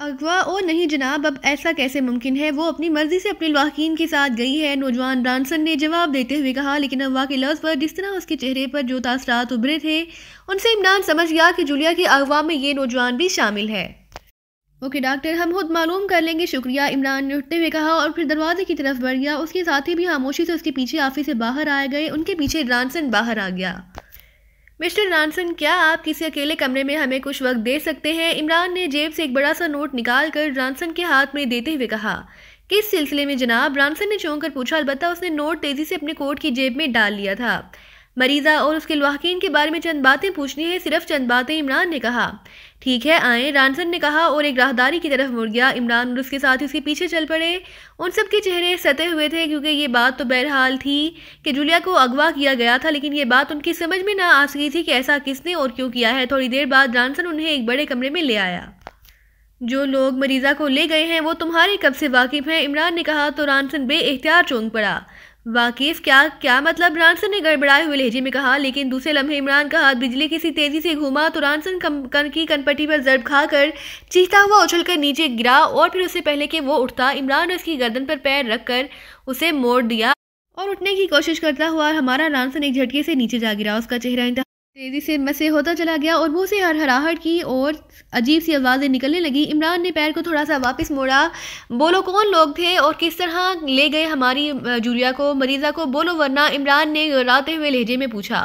अगवा ओ नहीं जनाब अब ऐसा कैसे मुमकिन है वो अपनी मर्जी से अपने वाकिन के साथ गई है नौजवान ब्रांसन ने जवाब देते हुए कहा लेकिन अगवा के लफ्ज़ पर जिस तरह उसके चेहरे पर जो तासरात उभरे थे उनसे इमरान समझ गया कि जूलिया के अगवा में ये नौजवान भी शामिल है ओके डॉक्टर हम खुद मालूम कर लेंगे शुक्रिया इमरान ने उठते हुए कहा और फिर दरवाजे की तरफ बढ़ गया उसके साथी भी खामोशी से उसके पीछे ऑफिस से बाहर आए गए उनके पीछे रानसन बाहर आ गया मिस्टर नानसन क्या आप किसी अकेले कमरे में हमें कुछ वक्त दे सकते हैं इमरान ने जेब से एक बड़ा सा नोट निकाल कर रानसन के हाथ में देते हुए कहा किस सिलसिले में जनाब रानसन ने चौंक कर पूछा अलबत्ता उसने नोट तेज़ी से अपने कोट की जेब में डाल लिया था मरीजा और उसके लवाकिन के बारे में चंद बातें पूछनी है सिर्फ चंद बातें इमरान ने कहा ठीक है आए रानसन ने कहा और एक राहदारी की तरफ मुड़ गया इमरान और उसके साथ उसके पीछे चल पड़े उन सब के चेहरे सते हुए थे क्योंकि ये बात तो बहरहाल थी कि जूलिया को अगवा किया गया था लेकिन ये बात उनकी समझ में ना आ सकी थी कि ऐसा किसने और क्यों किया है थोड़ी देर बाद रानसन उन्हें एक बड़े कमरे में ले आया जो लोग मरीज़ा को ले गए हैं वो तुम्हारे कब से वाकिफ़ हैं इमरान ने कहा तो रानसन बे एहतियार चौंक पड़ा वाकिफ क्या क्या मतलब रानसन ने गड़बड़ाए हुए लहजे में कहा लेकिन दूसरे लम्हे इमरान का हाथ बिजली किसी तेज़ी से घूमा तो रानसन कम, कन की कनपट्टी पर जरब खाकर चीखता हुआ उछलकर नीचे गिरा और फिर उससे पहले कि वो उठता इमरान ने उसकी गर्दन पर पैर रखकर उसे मोड़ दिया और उठने की कोशिश करता हुआ हमारा रानसन एक झटके से नीचे जा गिरा उसका चेहरा तेज़ी से मसे होता चला गया और मुँह से हर हराहट की और अजीब सी आवाज़ें निकलने लगी इमरान ने पैर को थोड़ा सा वापस मोड़ा बोलो कौन लोग थे और किस तरह ले गए हमारी जूलिया को मरीज़ा को बोलो वरना इमरान ने राते हुए लहजे में पूछा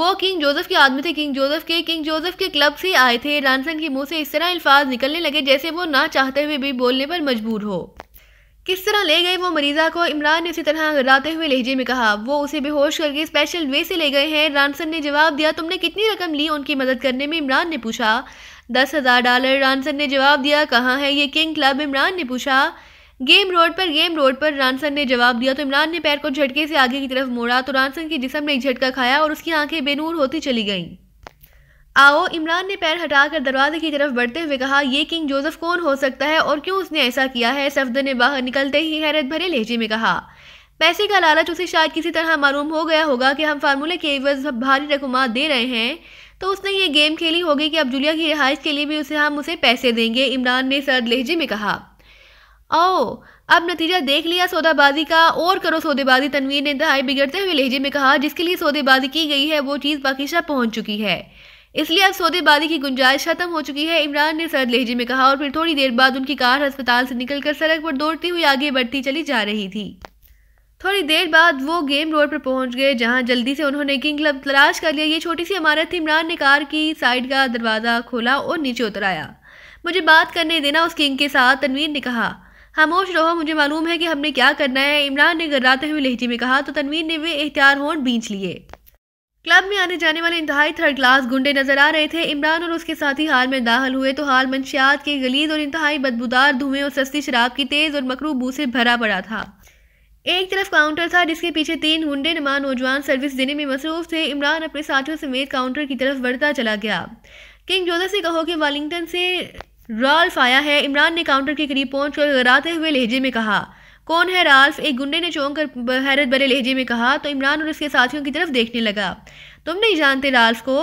वो किंग जोसेफ के आदमी थे किंग जोसेफ के किंग जोसेफ के क्लब से आए थे रानसन के मुंह से इस तरह अल्फाज निकलने लगे जैसे वो ना चाहते हुए भी बोलने पर मजबूर हो किस तरह ले गए वो मरीजा को इमरान ने इसी तरह गाते हुए लहजे में कहा वो उसे बेहोश करके स्पेशल वे से ले गए हैं रानसन ने जवाब दिया तुमने कितनी रकम ली उनकी मदद करने में इमरान ने पूछा दस हज़ार डॉलर रानसन ने जवाब दिया कहाँ है ये किंग क्लब इमरान ने पूछा गेम रोड पर गेम रोड पर रानसन ने जवाब दिया तो इमरान ने पैर को झटके से आगे की तरफ मोड़ा तो रानसन के जिसम ने एक झटका खाया और उसकी आंखें बेनूर होती चली गईं आओ इमरान ने पैर हटाकर दरवाजे की तरफ बढ़ते हुए कहा यह किंग जोसेफ कौन हो सकता है और क्यों उसने ऐसा किया है सफदर ने बाहर निकलते ही हैरत भरे लहजे में कहा पैसे का लालच उसे शायद किसी तरह मालूम हो गया होगा कि हम फार्मूले के एवज भारी रकम दे रहे हैं तो उसने ये गेम खेली होगी कि अब जुलिया की रिहाइश के लिए भी उसे हम उसे पैसे देंगे इमरान ने सर्द लहजे में कहा ओ अब नतीजा देख लिया सौदाबाजी का और करो सौदेबाजी तनवीर ने इंतहाई बिगड़ते हुए लहजे में कहा जिसके लिए सौदेबाजी की गई है वो चीज़ बाकी पहुंच चुकी है इसलिए अब सौदेबाजी की गुंजाइश खत्म हो चुकी है इमरान ने सर्द लहजे में कहा और फिर थोड़ी देर बाद उनकी कार अस्पताल से निकलकर सड़क पर दौड़ती हुई आगे बढ़ती चली जा रही थी थोड़ी देर बाद वो गेम रोड पर पहुंच गए जहां जल्दी से उन्होंने किंग क्लब तलाश कर लिया ये छोटी सी इमारत थी इमरान ने कार की साइड का दरवाज़ा खोला और नीचे उतर आया मुझे बात करने देना उस किंग के साथ तनवीर ने कहा खामोश रहो मुझे मालूम है कि हमने क्या करना है इमरान ने गर्राते हुए लहजे में कहा तो तनवीर ने वे एहतियार होंठ बींच लिए क्लब में आने जाने वाले इंतहाई थर्ड क्लास गुंडे नजर आ रहे थे इमरान और उसके साथी हाल में दाखिल हुए तो हाल मंशियात के गलीज और इंतहाई बदबूदार धुएं और सस्ती शराब की तेज़ और मकरू बू से भरा पड़ा था एक तरफ काउंटर था जिसके पीछे तीन गुंडे नमा नौजवान सर्विस देने में मसरूफ थे इमरान अपने साथियों समेत काउंटर की तरफ बढ़ता चला गया किंग जोधा से कहो कि वालिंगटन से रॉल्फ आया है इमरान ने काउंटर के करीब पहुंचकर कर गराते हुए लहजे में कहा कौन है राल्फ एक गुंडे ने चौंक कर हैरत भरे लहजे में कहा तो इमरान और उसके साथियों की तरफ देखने लगा तुम नहीं जानते राल्फ को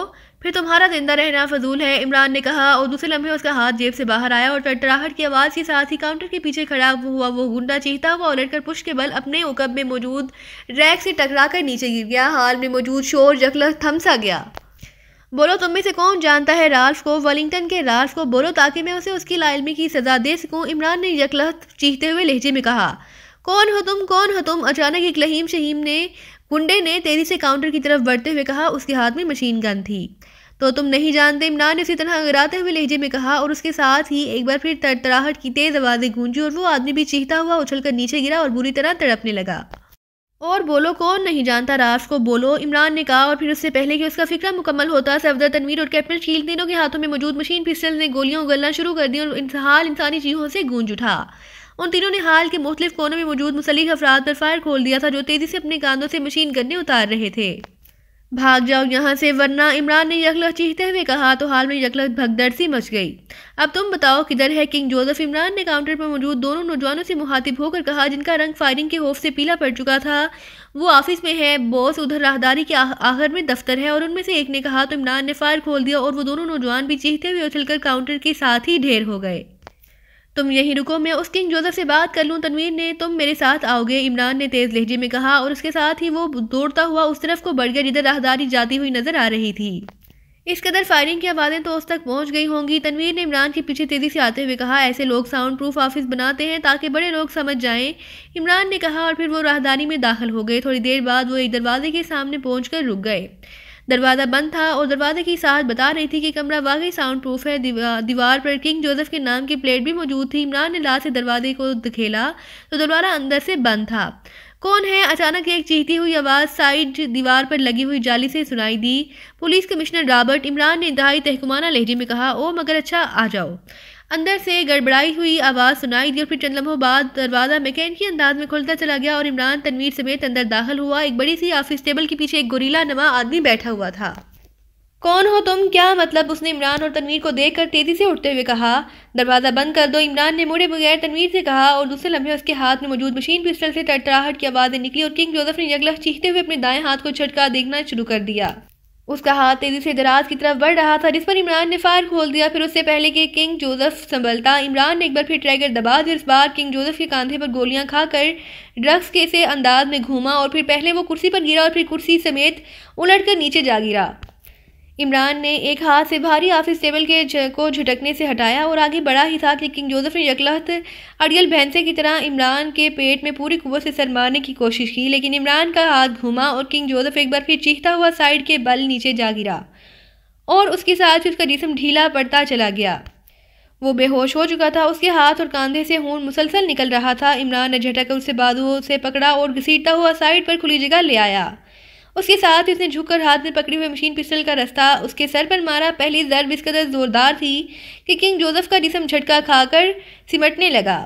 फिर तुम्हारा जिंदा रहना फजूल है इमरान ने कहा और दूसरे लम्हे उसका हाथ जेब से बाहर आया और टटराहट की आवाज़ के साथ ही काउंटर के पीछे खड़ा हुआ वो गुंडा चीहता हुआ उलट कर पुश के बल अपने उकब में मौजूद रैक से टकरा कर नीचे गिर गया हाल में मौजूद शोर जखला थमसा गया बोलो तुम में से कौन जानता है राल्फ को वेलिंगटन के राल्फ को बोलो ताकि मैं उसे उसकी लालमी की सज़ा दे सकूं इमरान ने यकलहत चीखते हुए लहजे में कहा कौन हो तुम कौन हो तुम अचानक एक लहीम शहीम ने गुंडे ने तेज़ी से काउंटर की तरफ बढ़ते हुए कहा उसके हाथ में मशीन गन थी तो तुम नहीं जानते इमरान ने उसी तरह गिराते हुए लहजे में कहा और उसके साथ ही एक बार फिर तड़तड़ाहट की तेज़ आवाज़ें गूंजी और वो आदमी भी चीखता हुआ उछलकर नीचे गिरा और बुरी तरह तड़पने लगा और बोलो कौन नहीं जानता राज को बोलो इमरान ने कहा और फिर उससे पहले कि उसका फिक्र मुकम्मल होता सफदर तनवीर और कैप्टन शील तीनों के हाथों में मौजूद मशीन पिस्टल ने गोलियां उगलना शुरू कर दी और इंतहाल इंसानी चीज़ों से गूंज उठा उन तीनों ने हाल के मुख्तलिफ कोनों में मौजूद मुसलिक अफराद पर फायर खोल दिया था जो तेज़ी से अपने कानों से मशीन गन्ने उतार रहे थे भाग जाओ यहाँ से वरना इमरान ने यकलख चीखते हुए कहा तो हाल में यकलख भगदड़ सी मच गई अब तुम बताओ किधर है किंग जोसेफ इमरान ने काउंटर पर मौजूद दोनों नौजवानों से मुहातिब होकर कहा जिनका रंग फायरिंग के खौफ से पीला पड़ चुका था वो ऑफिस में है बॉस उधर राहदारी के आखिर में दफ्तर है और उनमें से एक ने कहा तो इमरान ने फायर खोल दिया और वो दोनों नौजवान भी चीखते हुए कर काउंटर के साथ ही ढेर हो गए तुम यहीं रुको मैं उस किंग जोसेफ से बात कर लूँ तनवीर ने तुम मेरे साथ आओगे इमरान ने तेज़ लहजे में कहा और उसके साथ ही वो दौड़ता हुआ उस तरफ को बढ़ गया जिधर राहदारी जाती हुई नजर आ रही थी इस कदर फायरिंग की आवाज़ें तो उस तक पहुंच गई होंगी तनवीर ने इमरान के पीछे तेज़ी से आते हुए कहा ऐसे लोग साउंड प्रूफ ऑफिस बनाते हैं ताकि बड़े लोग समझ जाएं इमरान ने कहा और फिर वो राहदारी में दाखिल हो गए थोड़ी देर बाद वो एक दरवाजे के सामने पहुंचकर रुक गए दरवाज़ा बंद था और दरवाजे की साथ बता रही थी कि कमरा वाकई साउंड प्रूफ है दीवार पर किंग जोसेफ के नाम की प्लेट भी मौजूद थी इमरान ने लाश से दरवाजे को धकेला तो दरवाज़ा अंदर से बंद था कौन है अचानक एक चीखती हुई आवाज़ साइड दीवार पर लगी हुई जाली से सुनाई दी पुलिस कमिश्नर रॉबर्ट इमरान ने इंतहाई तहकुमाना लहजे में कहा ओ मगर अच्छा आ जाओ अंदर से गड़बड़ाई हुई आवाज़ सुनाई दी और फिर चंद लम्हों बाद दरवाज़ा मैकेनिकी अंदाज में खुलता चला गया और इमरान तनवीर समेत अंदर दाखिल हुआ एक बड़ी सी ऑफिस टेबल के पीछे एक गुरीला नमा आदमी बैठा हुआ था कौन हो तुम क्या मतलब उसने इमरान और तनवीर को देखकर तेज़ी से उठते हुए कहा दरवाज़ा बंद कर दो इमरान ने मुड़े बगैर तनवीर से कहा और दूसरे लम्हे उसके हाथ में मौजूद मशीन पिस्टल से टटराहट की आवाज़ें निकली और किंग जोसेफ ने जगलह चीखते हुए अपने दाएं हाथ को छटका देखना शुरू कर दिया उसका हाथ तेजी से दराज की तरफ बढ़ रहा था जिस पर इमरान ने फायर खोल दिया फिर उससे पहले के किंग जोसेफ संभलता इमरान ने एक बार फिर ट्रैगर दबा दिया इस बार किंग जोसेफ के कंधे पर गोलियां खाकर ड्रग्स के से अंदाज में घूमा और फिर पहले वो कुर्सी पर गिरा और फिर कुर्सी समेत उलट कर नीचे जा गिरा इमरान ने एक हाथ से भारी ऑफिस टेबल के को झटकने से हटाया और आगे बढ़ा ही था कि किंग जोसेफ ने यकलहत अड़ियल भैंसे की तरह इमरान के पेट में पूरी कुवत से सर मारने की कोशिश की लेकिन इमरान का हाथ घूमा और किंग जोसेफ एक बार फिर चीखता हुआ साइड के बल नीचे जा गिरा और उसके साथ ही उसका जिसम ढीला पड़ता चला गया वो बेहोश हो चुका था उसके हाथ और कंधे से खून मुसलसल निकल रहा था इमरान ने झटक उसे बाजुओं से पकड़ा और घसीटता हुआ साइड पर खुली जगह ले आया उसके साथ उसने झुककर हाथ में पकड़ी हुई मशीन पिस्टल का रास्ता उसके सर पर मारा पहली जरब इस कदर ज़ोरदार थी कि किंग जोसेफ का जिसम झटका खाकर सिमटने लगा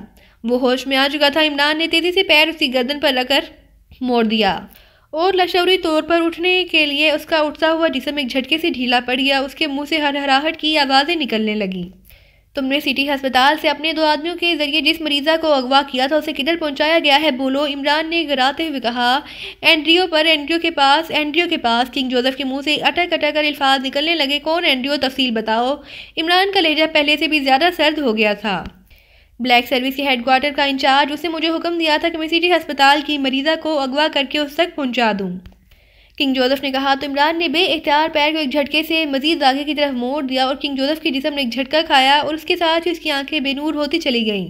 वो होश में आ चुका था इमरान ने तेज़ी से पैर उसकी गर्दन पर रखकर मोड़ दिया और लशौरी तौर पर उठने के लिए उसका उठता हुआ जिसम एक झटके से ढीला पड़ गया उसके मुंह से हरहराहट की आवाज़ें निकलने लगीं तुमने सिटी अस्पताल से अपने दो आदमियों के जरिए जिस मरीजा को अगवा किया था उसे किधर पहुंचाया गया है बोलो इमरान ने गराते हुए कहा एंड्रियो पर एंड्रियो के पास एंड्रियो के पास किंग जोसेफ के मुंह से अटक अटक कर अल्फाज निकलने लगे कौन एंड्रियो तफसील बताओ इमरान का लहजा पहले से भी ज़्यादा सर्द हो गया था ब्लैक सर्विस के हेडक्वार्टर का इंचार्ज उसने मुझे हुक्म दिया था कि मैं सिटी अस्पताल की मरीजा को अगवा करके उस तक पहुँचा दूँ किंग जोसेफ ने कहा तो इमरान ने बे इख्तियार पैर को एक झटके से मजीद आगे की तरफ मोड़ दिया और किंग जोसेफ की जिसम ने एक झटका खाया और उसके साथ ही उसकी आंखें बेनूर होती चली गईं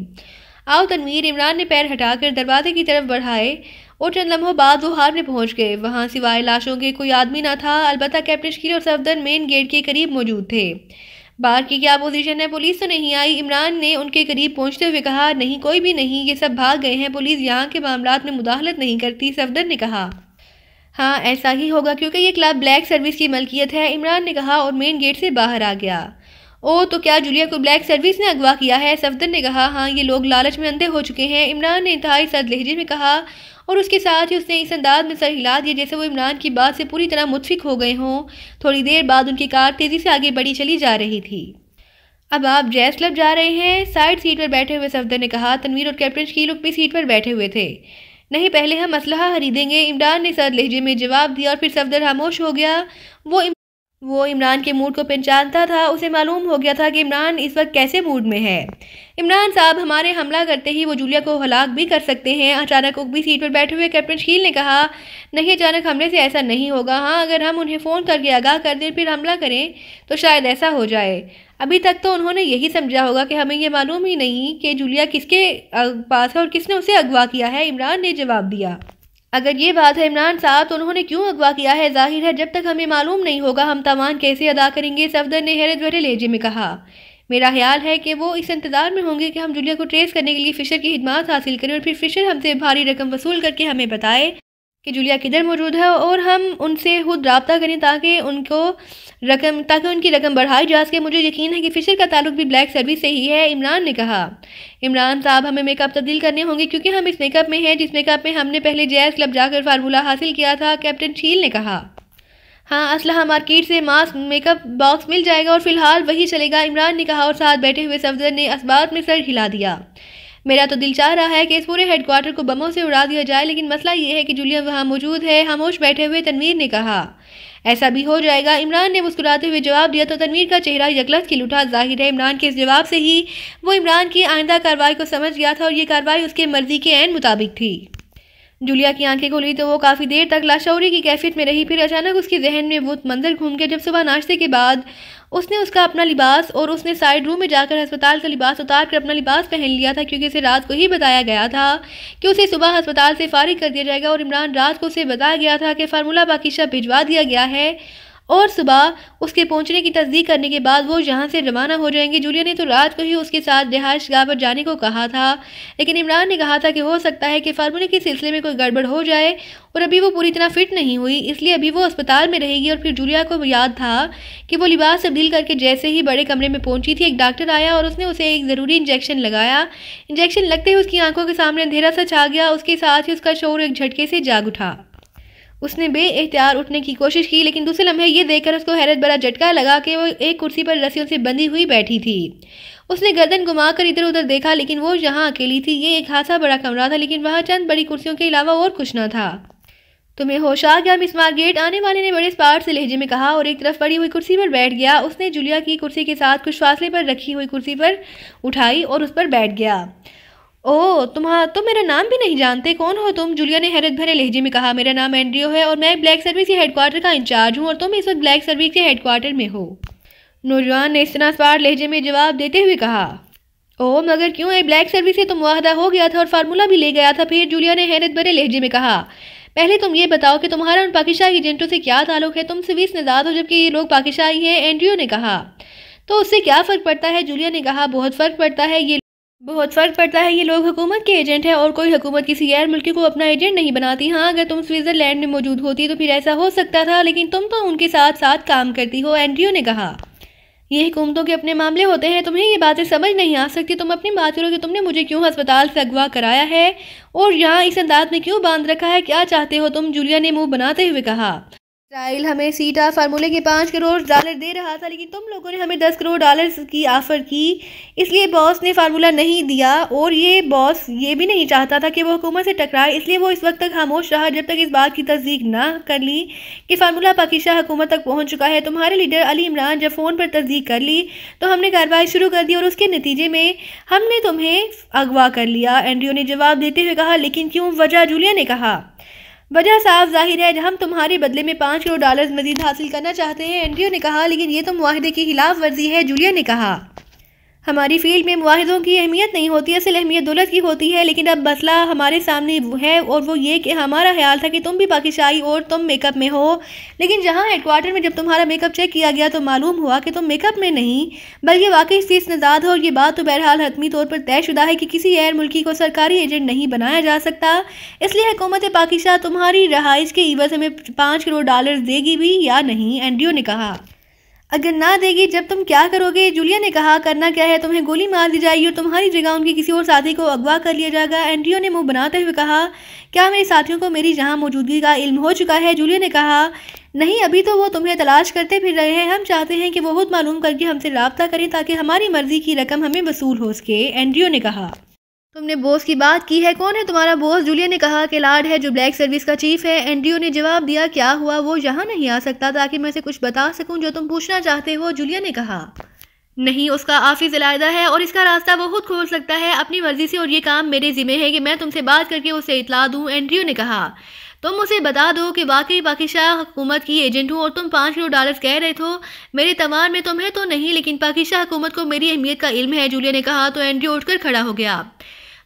आओ तनवीर इमरान ने पैर हटाकर दरवाजे की तरफ बढ़ाए और चंद लम्हों बाद वो हार में पहुंच गए वहाँ सिवाय लाशों के कोई आदमी ना था अलबत् कैप्टन शकील और सफदर मेन गेट के करीब मौजूद थे बाहर की क्या पोजीशन है पुलिस तो नहीं आई इमरान ने उनके करीब पहुंचते हुए कहा नहीं कोई भी नहीं ये सब भाग गए हैं पुलिस यहाँ के मामला में मुदाहलत नहीं करती सफदर ने कहा हाँ ऐसा ही होगा क्योंकि ये क्लब ब्लैक सर्विस की मलकियत है इमरान ने कहा और मेन गेट से बाहर आ गया ओ तो क्या जूलिया को ब्लैक सर्विस ने अगवा किया है सफदर ने कहा हाँ ये लोग लालच में अंधे हो चुके हैं इमरान ने इंतहाई सद लहजे में कहा और उसके साथ ही उसने इस अंदाज में सर हिला दिया जैसे वो इमरान की बात से पूरी तरह मुतफिक हो गए हों थोड़ी देर बाद उनकी कार तेज़ी से आगे बढ़ी चली जा रही थी अब आप जैस क्लब जा रहे हैं साइड सीट पर बैठे हुए सफदर ने कहा तनवीर और कैप्टन शकील अपनी सीट पर बैठे हुए थे नहीं पहले हम असलह खरीदेंगे इमरान ने सर लहजे में जवाब दिया और फिर सफदर खामोश हो गया वो इम... वो इमरान के मूड को पहचानता था उसे मालूम हो गया था कि इमरान इस वक्त कैसे मूड में है इमरान साहब हमारे हमला करते ही वो जूलिया को हलाक भी कर सकते हैं अचानक उगबी सीट पर बैठे हुए कैप्टन शील ने कहा नहीं अचानक हमले से ऐसा नहीं होगा हाँ अगर हम उन्हें फ़ोन करके आगाह कर दें फिर हमला करें तो शायद ऐसा हो जाए अभी तक तो उन्होंने यही समझा होगा कि हमें यह मालूम ही नहीं कि जूलिया किसके पास है और किसने उसे अगवा किया है इमरान ने जवाब दिया अगर ये बात है इमरान साहब तो उन्होंने क्यों अगवा किया है जाहिर है जब तक हमें मालूम नहीं होगा हम तवान कैसे अदा करेंगे सफदर ने हैरत भरे लेजे में कहा मेरा ख्याल है कि वो इस इंतज़ार में होंगे कि हम जूलिया को ट्रेस करने के लिए फ़िशर की खिदमत हासिल करें और फिर फ़िशर हमसे भारी रकम वसूल करके हमें बताए कि जूलिया किधर मौजूद है और हम उनसे खुद रबता करें ताकि उनको रकम ताकि उनकी रकम बढ़ाई जा सके मुझे यकीन है कि फिशर का ताल्लुक भी ब्लैक सर्विस से ही है इमरान ने कहा इमरान साहब हमें मेकअप तब्दील करने होंगे क्योंकि हम इस मेकअप में हैं जिस मेकअप में हमने पहले जैज क्लब जाकर फार्मूला हासिल किया था कैप्टन शील ने कहा हाँ असलहा मार्केट से मास्क मेकअप बॉक्स मिल जाएगा और फिलहाल वही चलेगा इमरान ने कहा और साथ बैठे हुए सफदर ने इस बात में सर हिला दिया मेरा तो दिल चाह रहा है कि इस पूरे हेडक्वार्टर को बमों से उड़ा दिया जाए लेकिन मसला ये है कि जूलिया वहाँ मौजूद है खामोश बैठे हुए तनवीर ने कहा ऐसा भी हो जाएगा इमरान ने मुस्कुराते हुए जवाब दिया तो तनवीर का चेहरा यकलत की लुठा जाहिर है इमरान के इस जवाब से ही वो इमरान की आइंदा कार्रवाई को समझ गया था और ये कार्रवाई उसके मर्जी के एन मुताबिक थी जुलिया की आंखें खुली तो वो काफ़ी देर तक लाशौरी की कैफियत में रही फिर अचानक उसके जहन में वो मंजर घूम गया जब सुबह नाश्ते के बाद उसने उसका अपना लिबास और उसने साइड रूम में जाकर अस्पताल का लिबास उतार कर अपना लिबास पहन लिया था क्योंकि उसे रात को ही बताया गया था कि उसे सुबह अस्पताल से फारिग कर दिया जाएगा और इमरान रात को उसे बताया गया था कि फार्मूला बाकी शब भिजवा दिया गया है और सुबह उसके पहुंचने की तस्दीक करने के बाद वो यहाँ से रवाना हो जाएंगे जूलिया ने तो रात को ही उसके साथ रिहाइश गाह पर जाने को कहा था लेकिन इमरान ने कहा था कि हो सकता है कि फार्मूले के सिलसिले में कोई गड़बड़ हो जाए और अभी वो पूरी तरह फिट नहीं हुई इसलिए अभी वो अस्पताल में रहेगी और फिर जूलिया को याद था कि वो लिबास तब्दील करके जैसे ही बड़े कमरे में पहुंची थी एक डॉक्टर आया और उसने उसे एक ज़रूरी इंजेक्शन लगाया इंजेक्शन लगते ही उसकी आंखों के सामने अंधेरा सा छा गया उसके साथ ही उसका शोर एक झटके से जाग उठा उसने एहतियार उठने की कोशिश की लेकिन दूसरे लम्हे ये देखकर उसको हैरत भरा झटका लगा कि वो एक कुर्सी पर रस्सियों से बंधी हुई बैठी थी उसने गर्दन घुमा इधर उधर देखा लेकिन वो यहाँ अकेली थी ये एक खासा बड़ा कमरा था लेकिन वहाँ चंद बड़ी कुर्सियों के अलावा और कुछ ना था तुम्हें होश आ गया मिस मार्गेट आने वाले ने बड़े स्पार्ट से लहजे में कहा और एक तरफ पड़ी हुई कुर्सी पर बैठ गया उसने जुलिया की कुर्सी के साथ कुछ फासले पर रखी हुई कुर्सी पर उठाई और उस पर बैठ गया ओह तुम्हारा तो मेरा नाम भी नहीं जानते कौन हो तुम जूलिया ने हैरत भरे लहजे में कहा मेरा नाम एंड्रियो है और मैं ब्लैक सर्विस के हेडक्वार्टर का इंचार्ज हूँ और तुम इस वक्त ब्लैक सर्विस के हेडक्वार्टर में हो नौजवान ने इस्तनासवार लहजे में जवाब देते हुए कहा ओ मगर क्यों है ब्लैक सर्विस से तो मुआहदा हो गया था और फार्मूला भी ले गया था फिर जूलिया ने हैरत भरे लहजे में कहा पहले तुम ये बताओ कि तुम्हारा उन पाकिस्तानी एजेंटों से क्या ताल्लुक है तुम स्विस नजाद हो जबकि ये लोग पाकिस्तानी हैं एंड्रियो ने कहा तो उससे क्या फ़र्क पड़ता है जूलिया ने कहा बहुत फ़र्क पड़ता है ये बहुत फ़र्क पड़ता है ये लोग हुकूमत के एजेंट हैं और कोई हुकूमत किसी गैर मुल्की को अपना एजेंट नहीं बनाती हाँ अगर तुम स्विट्ज़रलैंड में मौजूद होती तो फिर ऐसा हो सकता था लेकिन तुम तो उनके साथ साथ काम करती हो एंड्रियो ने कहा ये हुकूमतों के अपने मामले होते हैं तुम्हें ये बातें समझ नहीं आ सकती तुम अपनी बात करो कि तुमने मुझे क्यों अस्पताल से अगवा कराया है और यहाँ इस अंदाज में क्यों बांध रखा है क्या चाहते हो तुम जूलिया ने मुँह बनाते हुए कहा इसराइल हमें सीटा फार्मूले के पाँच करोड़ डॉलर दे रहा था लेकिन तुम लोगों ने हमें दस करोड़ डॉलर की आफ़र की इसलिए बॉस ने फार्मूला नहीं दिया और ये बॉस ये भी नहीं चाहता था कि वो हुकूमत से टकराए इसलिए वो इस वक्त तक खामोश रहा जब तक इस बात की तस्दीक ना कर ली कि फार्मूला पाकिस्तान हुकूमत तक पहुँच चुका है तुम्हारे लीडर अली इमरान जब फ़ोन पर तस्दीक कर ली तो हमने कार्रवाई शुरू कर दी और उसके नतीजे में हमने तुम्हें अगवा कर लिया एंड्रियो ने जवाब देते हुए कहा लेकिन क्यों वजह जूलिया ने कहा वजह साफ जाहिर है हम तुम्हारे बदले में पाँच करोड़ डॉलर्स मजीद हासिल करना चाहते हैं एंड्रियो ने कहा लेकिन ये तो माहदे की खिलाफ वर्जी है जूलिया ने कहा हमारी फील्ड में माहिदों की अहमियत नहीं होती असल अहमियत दौलत की होती है लेकिन अब मसला हमारे सामने है और वो ये कि हमारा ख्याल था कि तुम भी पाकिस्तानी और तुम मेकअप में हो लेकिन जहाँ हेडकोार्टर में जब तुम्हारा मेकअप चेक किया गया तो मालूम हुआ कि तुम मेकअप में नहीं बल्कि वाकई फीस नज़ाद हो और ये बात तो बहरहाल हतमी तौर पर तयशुदा है कि किसी गैर मुल्की को सरकारी एजेंट नहीं बनाया जा सकता इसलिए हुकूमत पाकिस्तान तुम्हारी रहाइश के ईवज हमें पाँच करोड़ डॉलर देगी भी या नहीं ओ ने कहा अगर ना देगी जब तुम क्या करोगे जूलिया ने कहा करना क्या है तुम्हें गोली मार दी जाएगी और तुम्हारी जगह उनके किसी और साथी को अगवा कर लिया जाएगा एंड्रियो ने मुंह बनाते हुए कहा क्या मेरे साथियों को मेरी जहां मौजूदगी का इल्म हो चुका है जूलिया ने कहा नहीं अभी तो वो तुम्हें तलाश करते फिर रहे हैं हम चाहते हैं कि वह खुद मालूम करके हमसे रबता करें ताकि हमारी मर्ज़ी की रकम हमें वसूल हो सके एंड्रियो ने कहा तुमने बोस की बात की है कौन है तुम्हारा बोस जूलिया ने कहा कि लार्ड है जो ब्लैक सर्विस का चीफ है एंड्रियो ने जवाब दिया क्या हुआ वो यहाँ नहीं आ सकता ताकि मैं उसे कुछ बता सकूँ जो तुम पूछना चाहते हो जूलिया ने कहा नहीं उसका ऑफिस अलायदा है और इसका रास्ता वो खुद खोल सकता है अपनी मर्जी से और ये काम मेरे ज़िम्मे है कि मैं तुमसे बात करके उसे इतला दूँ एंड्रियो ने कहा तुम उसे बता दो कि वाकई पाकिस्तान हुकूमत की एजेंट हूँ और तुम पाँच करोड़ डॉलर्स कह रहे थे मेरे तवान में तुम है तो नहीं लेकिन पाकिस्तान हुकूमत को मेरी अहमियत का इल्म है जूलिया ने कहा तो एंड्रियो उठकर खड़ा हो गया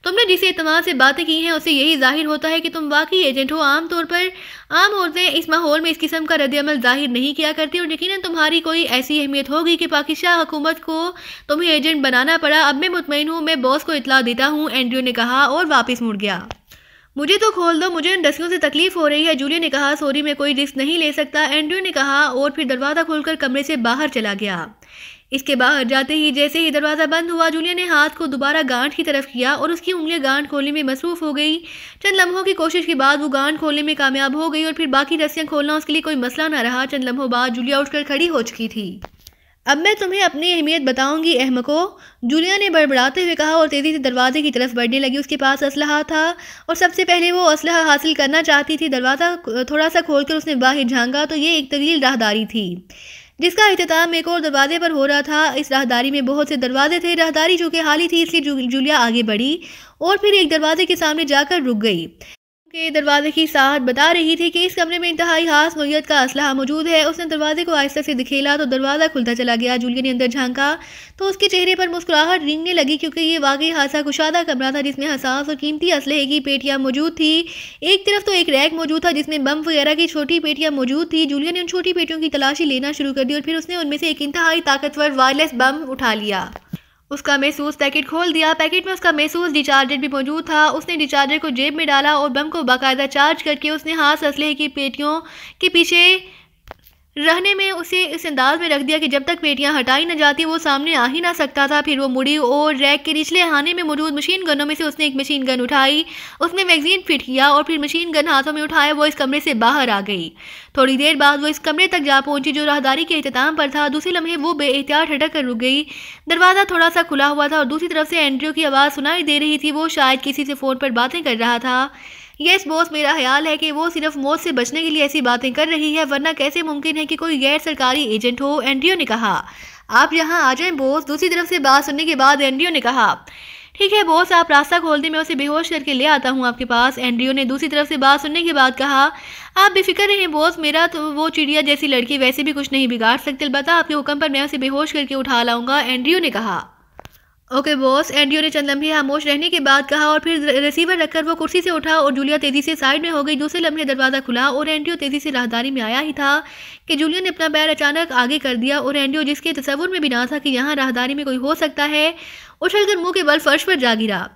तुमने जिस एतमाम से बातें की हैं उसे यही जाहिर होता है कि तुम वाकई एजेंट हो तौर पर आम औरतें इस माहौल में इस किस्म का रद्दमल जाहिर नहीं किया करती और यकीन तुम्हारी कोई ऐसी अहमियत होगी कि पाकिस्तान हुकूमत को तुम्हें एजेंट बनाना पड़ा अब मैं मुतमिन हूँ मैं बॉस को इतला देता हूँ एंड्रियो ने कहा और वापस मुड़ गया मुझे तो खोल दो मुझे इन रस्सियों से तकलीफ हो रही है जूलिया ने कहा सॉरी मैं कोई रिस्क नहीं ले सकता एंड्रयू ने कहा और फिर दरवाज़ा खोलकर कमरे से बाहर चला गया इसके बाहर जाते ही जैसे ही दरवाज़ा बंद हुआ जूलिया ने हाथ को दोबारा गांठ की तरफ किया और उसकी उंगलियां गांठ खोलने में मसरूफ हो गई चंद लम्हों की कोशिश के बाद वो गांठ खोलने में कामयाब हो गई और फिर बाकी रस्सियाँ खोलना उसके लिए कोई मसला ना रहा चंद लम्हों बाद जूलिया उठकर खड़ी हो चुकी थी अब मैं तुम्हें अपनी अहमियत बताऊंगी अहमको जूलिया ने बड़बड़ाते हुए कहा और तेज़ी से दरवाजे की तरफ बढ़ने लगी उसके पास असलहा था और सबसे पहले वो असलह हासिल करना चाहती थी दरवाज़ा थोड़ा सा खोलकर उसने बाहर झांगा तो ये एक तवील राहदारी थी जिसका अख्ताम एक और दरवाजे पर हो रहा था इस राहदारी में बहुत से दरवाजे थे राहदारी जो कि हाली थी इसलिए जुलिया आगे बढ़ी और फिर एक दरवाजे के सामने जाकर रुक गई के दरवाजे की साहत बता रही थी कि इस कमरे में इंतहाई खास नोयत का असलाह मौजूद है उसने दरवाजे को आहिस्त से दिखेला तो दरवाज़ा खुलता चला गया जूलिया ने अंदर झांका तो उसके चेहरे पर मुस्कुराहट रिंगने लगी क्योंकि ये वाकई हादसा कुशादा कमरा था जिसमें हसास और कीमती असलहे की पेटियाँ मौजूद थी एक तरफ तो एक रैक मौजूद था जिसमें बम वगैरह की छोटी पेटियाँ मौजूद थी जूलिया ने उन छोटी पेटियों की तलाशी लेना शुरू कर दी और फिर उसने उनमें से एक इंतहाई ताकतवर वायरलेस बम उठा लिया उसका महसूस पैकेट खोल दिया पैकेट में उसका महसूस डिचार्जर भी मौजूद था उसने डिचार्जर को जेब में डाला और बम को बाकायदा चार्ज करके उसने हाथ असलहे की पेटियों के पीछे रहने में उसे इस अंदाज में रख दिया कि जब तक पेटियां हटाई न जाती वो सामने आ ही ना सकता था फिर वो मुड़ी और रैक के निचले हाने में मौजूद मशीन गनों में से उसने एक मशीन गन उठाई उसने मैगजीन फिट किया और फिर मशीन गन हाथों में उठाया वो इस कमरे से बाहर आ गई थोड़ी देर बाद वो इस कमरे तक जा पहुंची जो राहदारी के अहतमाम पर था दूसरे लम्हे वो बे एहतियात हटक कर रुक गई दरवाज़ा थोड़ा सा खुला हुआ था और दूसरी तरफ से एंड्रियो की आवाज़ सुनाई दे रही थी वो शायद किसी से फ़ोन पर बातें कर रहा था येस बॉस मेरा ख्याल है कि वो सिर्फ मौत से बचने के लिए ऐसी बातें कर रही है वरना कैसे मुमकिन है कि कोई गैर सरकारी एजेंट हो एंड्रियो ने कहा आप यहाँ आ जाएं बॉस दूसरी तरफ से बात सुनने के बाद एंड्रियो ने कहा ठीक है बॉस आप रास्ता खोल दें मैं उसे बेहोश करके ले आता हूँ आपके पास एंड्रियो ने दूसरी तरफ से बात सुनने के बाद कहा आप बेफिक्र रहें बॉस मेरा तो वो चिड़िया जैसी लड़की वैसे भी कुछ नहीं बिगाड़ सकती अलबत्ता आपके हुक्म पर मैं उसे बेहोश करके उठा लाऊंगा एंड्रियो ने कहा ओके बॉस एंडियो ने चंद लम्हे खामोश रहने के बाद कहा और फिर रिसीवर रखकर वो कुर्सी से उठा और जूलिया तेजी से साइड में हो गई दूसरे लम्हे दरवाज़ा खुला और एंडियो तेज़ी से राहदारी में आया ही था कि जूलिया ने अपना पैर अचानक आगे कर दिया और एंडियो जिसके तस्वुर में भी ना था कि यहाँ राहदारी में कोई हो सकता है उछल कर मुँह के बल फर्श पर जा गिरा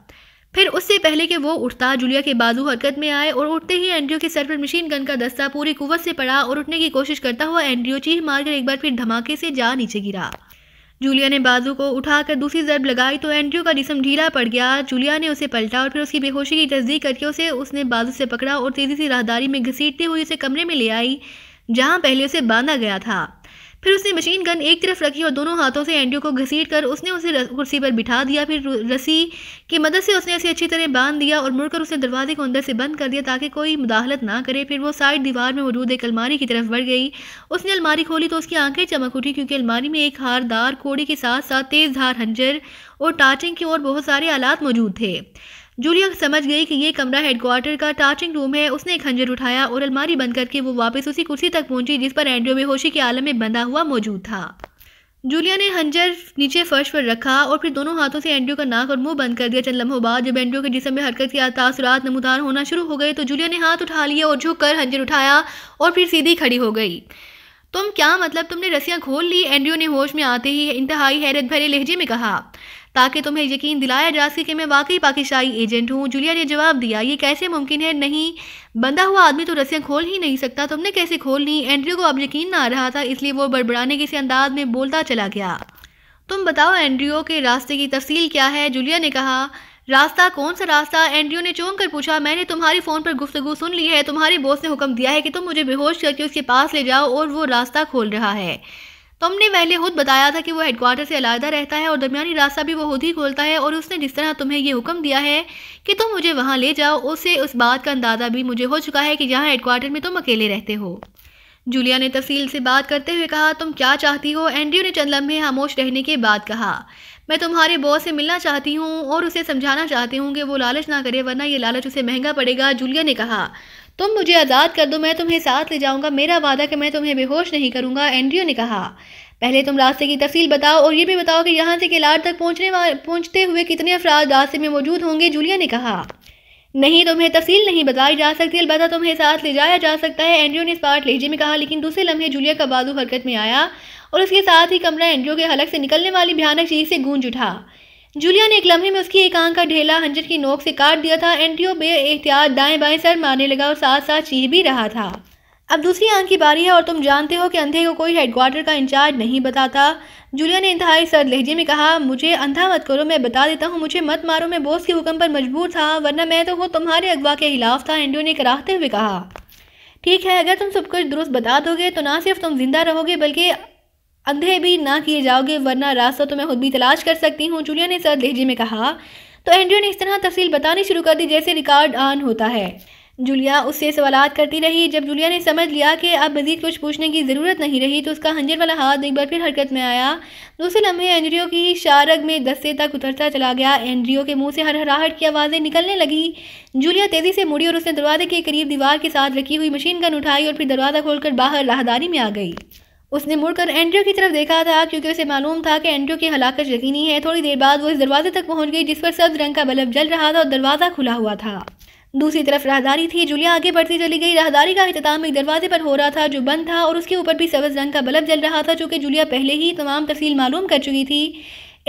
फिर उससे पहले कि वो उठता जूलिया के बाजू हरकत में आए और उठते ही एंड्रियो के सर पर मशीन गन का दस्ता पूरी कुवत से पड़ा और उठने की कोशिश करता हुआ एंड्रियो चीह मारकर एक बार फिर धमाके से जा नीचे गिरा जूलिया ने बाजू को उठाकर दूसरी जरब लगाई तो एंड्रयू का जिसम ढीला पड़ गया जूलिया ने उसे पलटा और फिर उसकी बेहोशी की तस्दीक करके उसे उसने बाजू से पकड़ा और तेज़ी से राहदारी में घसीटते हुए उसे कमरे में ले आई जहाँ पहले उसे बांधा गया था फिर उसने मशीन गन एक तरफ रखी और दोनों हाथों से एंड्रयू को घसीट कर उसने उसे कुर्सी पर बिठा दिया फिर रस्सी की मदद से उसने उसे अच्छी तरह बांध दिया और मुड़कर उसने दरवाजे को अंदर से बंद कर दिया ताकि कोई मुदाहलत ना करे फिर वो साइड दीवार में मौजूद एक अलमारी की तरफ बढ़ गई उसने अलमारी खोली तो उसकी आंखें चमक उठी क्योंकि अलमारी में एक हारदार कोड़ी के साथ साथ तेज़ धार हंजर और टाचिंग के और बहुत सारे आलात मौजूद थे जूलिया समझ गई कि ये कमरा हेडक्वार्टर का टार्चिंग रूम है उसने एक खंजर उठाया और अलमारी बंद करके वो वापस उसी कुर्सी तक पहुंची जिस पर एंड्रियो बेहोशी के आलम में बंधा हुआ मौजूद था जूलिया ने हंजर नीचे फर्श पर रखा और फिर दोनों हाथों से एंड्रियो का नाक और मुंह बंद कर दिया चंद लम्हों बाद जब एंड्रियो के जिसम में हरकत या तासरात नमदार होना शुरू हो गए तो जूलिया ने हाथ उठा लिया और झुक कर हंजर उठाया और फिर सीधी खड़ी हो गई तुम क्या मतलब तुमने रस्सियाँ खोल ली एंड्रियो ने होश में आते ही इंतहाई हैरत भरे लहजे में कहा ताकि तुम्हें यकीन दिलाया जा सके कि मैं वाकई पाकिस्तानी एजेंट हूँ जुलिया ने जवाब दिया ये कैसे मुमकिन है नहीं बंधा हुआ आदमी तो रस्सियाँ खोल ही नहीं सकता तुमने कैसे खोल ली एंड्रयू को अब यकीन ना आ रहा था इसलिए वो बड़बड़ाने के अंदाज में बोलता चला गया तुम बताओ एंड्रियो के रास्ते की तफसील क्या है जुलिया ने कहा रास्ता कौन सा रास्ता एंड्रियो ने चौंक कर पूछा मैंने तुम्हारी फ़ोन पर गुफ्तु सुन ली है तुम्हारे बॉस ने हुक्म दिया है कि तुम मुझे बेहोश करके उसके पास ले जाओ और वो रास्ता खोल रहा है तुमने पहले खुद बताया था कि वो हेडक्वार्टर से अलादा रहता है और दरमिया रास्ता भी वो खुद ही खोलता है और उसने जिस तरह तुम्हें ये हुक्म दिया है कि तुम मुझे वहाँ ले जाओ उससे उस बात का अंदाज़ा भी मुझे हो चुका है कि यहाँ हेडक्वार्टर में तुम अकेले रहते हो जूलिया ने तफसील से बात करते हुए कहा तुम क्या चाहती हो एंड्री ने चंद लम्हे खामोश रहने के बाद कहा मैं तुम्हारे बॉस से मिलना चाहती हूँ और उसे समझाना चाहती हूँ कि वो लालच ना करे वरना ये लालच उसे महंगा पड़ेगा जूलिया ने कहा तुम मुझे आज़ाद कर दो मैं तुम्हें साथ ले जाऊंगा मेरा वादा कि मैं तुम्हें बेहोश नहीं करूंगा एंड्रियो ने कहा पहले तुम रास्ते की तफसील बताओ और ये भी बताओ कि यहाँ से किलाड़ तक पहुँचने पहुँचते हुए कितने अफराद रास्ते में मौजूद होंगे जूलिया ने कहा नहीं तुम्हें तफसील नहीं बताई जा सकती अलबत् तुम्हें साथ ले जाया जा सकता है एंड्रियो ने पार्ट लेजे में कहा लेकिन दूसरे लम्हे जूलिया का बाजू हरकत में आया और उसके साथ ही कमरा एंड्रियो के हलक से निकलने वाली भयानक चीज़ से गूंज उठा जूलिया ने एक लम्हे में उसकी एक आंख का ढेला हंजर की नोक से काट दिया था एंटीओ बे एहतियात दाएं बाएं सर मारने लगा और साथ साथ चीह भी रहा था अब दूसरी आंख की बारी है और तुम जानते हो कि अंधे को कोई हेडक्वार्टर का इंचार्ज नहीं बताता जूलिया ने इंतहाई सर लहजे में कहा मुझे अंधा मत करो मैं बता देता हूँ मुझे मत मारो मैं बोस के हुक्म पर मजबूर था वरना मैं तो वो तुम्हारे अगवा के खिलाफ था एंडियो ने कराहते हुए कहा ठीक है अगर तुम सब कुछ दुरुस्त बता दोगे तो ना सिर्फ तुम जिंदा रहोगे बल्कि अंधे भी ना किए जाओगे वरना रास्ता तो मैं खुद भी तलाश कर सकती हूँ जूलिया ने सर लहजे में कहा तो एंड्रियो ने इस तरह तफसील बतानी शुरू कर दी जैसे रिकॉर्ड ऑन होता है जूलिया उससे सवाल करती रही जब जूलिया ने समझ लिया कि अब मज़ीद कुछ पूछने की ज़रूरत नहीं रही तो उसका हंजर वाला हाथ एक बार फिर हरकत में आया दूसरे लम्हे एंड्रियो की शारग में दस्ते तक उतरता चला गया एंड्रियो के मुंह से हरहराहट की आवाज़ें निकलने लगी जूलिया तेज़ी से मुड़ी और उसने दरवाजे के करीब दीवार के साथ रखी हुई मशीन गन उठाई और फिर दरवाज़ा खोलकर बाहर राहदारी में आ गई उसने मुड़कर एंड्रयू की तरफ देखा था क्योंकि उसे मालूम था कि एंड्रयू की हलाकत यकीनी है थोड़ी देर बाद वो इस दरवाजे तक पहुंच गई जिस पर सब्ज रंग का बल्ब जल रहा था और दरवाज़ा खुला हुआ था दूसरी तरफ राहदारी थी जुलिया आगे बढ़ती चली गई राहदारी का अहतमाम एक दरवाजे पर हो रहा था जो बंद था और उसके ऊपर भी सब्ज रंग का बल्ब जल रहा था जो कि पहले ही तमाम तफसील मालूम कर चुकी थी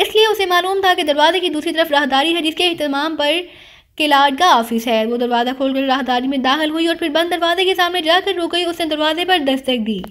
इसलिए उसे मालूम था कि दरवाजे की दूसरी तरफ राहदारी है जिसके अहतमाम पर किलाड का ऑफिस है वो दरवाज़ा खोलकर राहदारी में दाखिल हुई और फिर बंद दरवाजे के सामने जाकर रुक गई उसने दरवाजे पर दस्तक दी